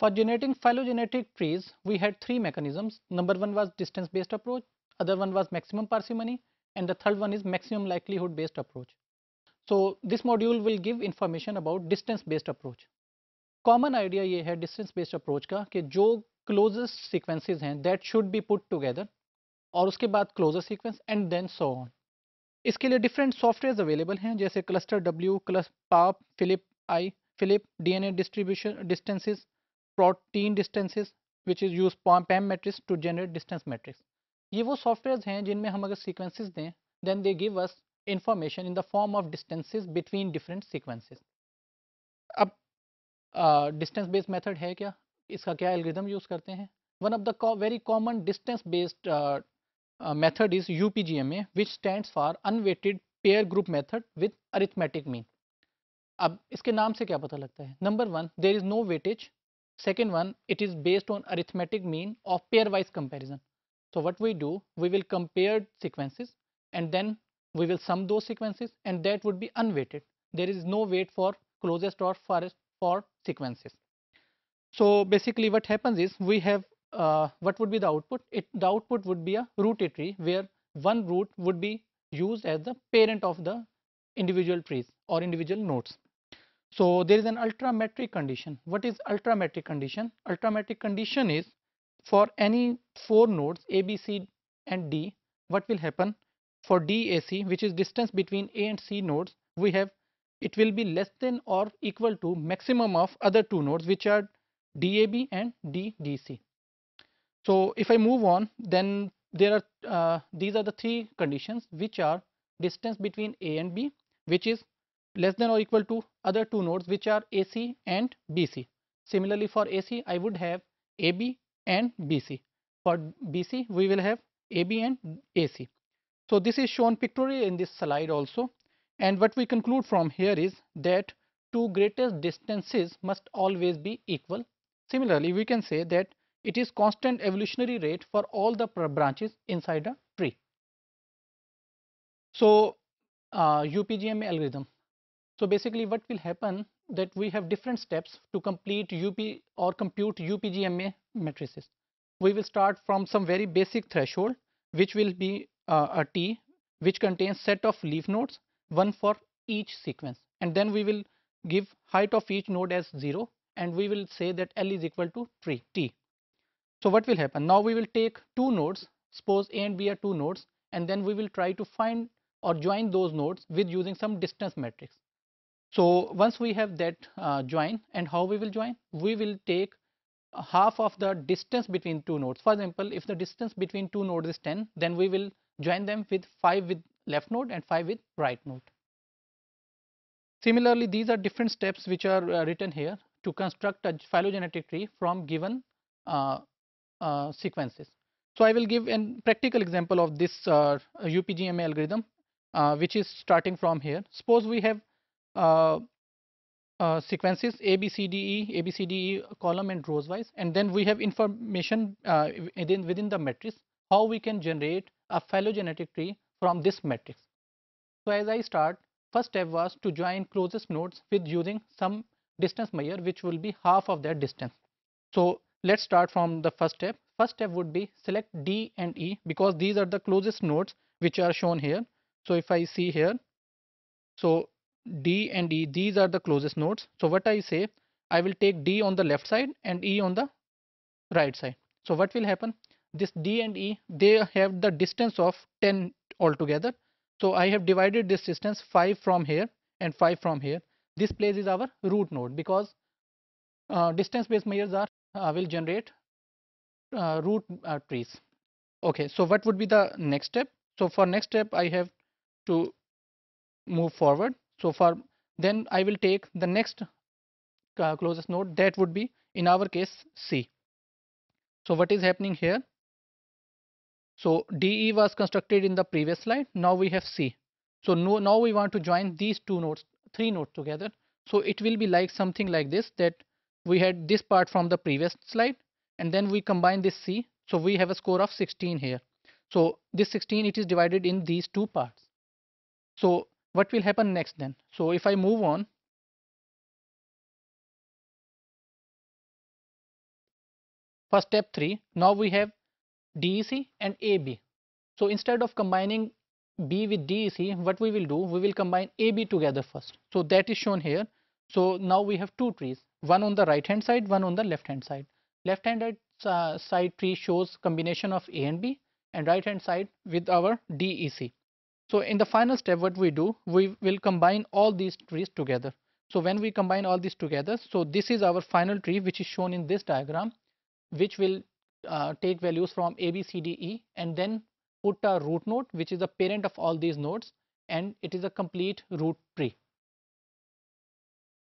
For generating phylogenetic trees, we had three mechanisms. Number one was distance based approach, other one was maximum parsimony, and the third one is maximum likelihood based approach. So this module will give information about distance based approach. Common idea ye hai distance based approach ka, ke jo closest sequences hain, that should be put together, aur uske baad closer sequence, and then so on. Iske liye different softwares available hain, jaise cluster W, cluster Philip I, Philip DNA distribution distances, protein distances which is use PAM matrix to generate distance matrix ये वो software हैं जिनमें हम अगर sequences दें then they give us information in the form of distances between different sequences अब distance based method है क्या इसका क्या एल्ग्रिदम यूज़ करते हैं one of the very common distance based method is U P G M A which stand for unweighted pair group method with arithmetic mean अब इसके नाम से क्या पता लगता है number one there is no weightage Second one, it is based on arithmetic mean of pairwise comparison. So what we do, we will compare sequences and then we will sum those sequences and that would be unweighted. There is no weight for closest or farthest for sequences. So basically what happens is we have uh, what would be the output? It, the output would be a root tree where one root would be used as the parent of the individual trees or individual nodes. So there is an ultrametric condition. What is ultrametric condition? Ultrametric condition is for any four nodes A, B, C and D, what will happen? For DAC, which is distance between A and C nodes, we have it will be less than or equal to maximum of other two nodes which are DAB and DDC. So if I move on, then there are uh, these are the three conditions which are distance between A and B, which is less than or equal to other two nodes which are AC and BC. Similarly for AC I would have AB and BC. For BC we will have AB and AC. So this is shown pictorially in this slide also and what we conclude from here is that two greatest distances must always be equal. Similarly we can say that it is constant evolutionary rate for all the branches inside a tree. So uh, UPGM algorithm so basically what will happen that we have different steps to complete UP or compute UPGMA matrices. We will start from some very basic threshold which will be uh, a T which contains set of leaf nodes one for each sequence and then we will give height of each node as 0 and we will say that L is equal to three, T. So what will happen? Now we will take two nodes, suppose A and B are two nodes and then we will try to find or join those nodes with using some distance matrix. So once we have that uh, join and how we will join? We will take half of the distance between two nodes. For example, if the distance between two nodes is 10, then we will join them with 5 with left node and 5 with right node. Similarly, these are different steps which are uh, written here to construct a phylogenetic tree from given uh, uh, sequences. So, I will give a practical example of this UPGMA uh, algorithm uh, which is starting from here. Suppose we have uh, uh, sequences A, B, C, D, E, A, B, C, D, E column and rows wise and then we have information uh, within, within the matrix how we can generate a phylogenetic tree from this matrix. So as I start, first step was to join closest nodes with using some distance measure which will be half of that distance. So let's start from the first step. First step would be select D and E because these are the closest nodes which are shown here. So if I see here, so D and E, these are the closest nodes. So what I say, I will take D on the left side and E on the right side. So what will happen? This D and E, they have the distance of 10 altogether. So I have divided this distance 5 from here and 5 from here. This place is our root node because uh, distance based measures are uh, will generate uh, root uh, trees. Okay, so what would be the next step? So for next step, I have to move forward. So for then I will take the next uh, closest node that would be in our case C. So what is happening here? So DE was constructed in the previous slide. Now we have C. So no, now we want to join these two nodes, three nodes together. So it will be like something like this that we had this part from the previous slide and then we combine this C. So we have a score of 16 here. So this 16 it is divided in these two parts. So what will happen next then so if I move on for step 3 now we have DEC and AB so instead of combining B with DEC what we will do we will combine AB together first so that is shown here so now we have two trees one on the right hand side one on the left hand side left hand uh, side tree shows combination of A and B and right hand side with our DEC so in the final step, what we do, we will combine all these trees together. So when we combine all these together, so this is our final tree, which is shown in this diagram, which will uh, take values from A, B, C, D, E, and then put a root node, which is the parent of all these nodes, and it is a complete root tree.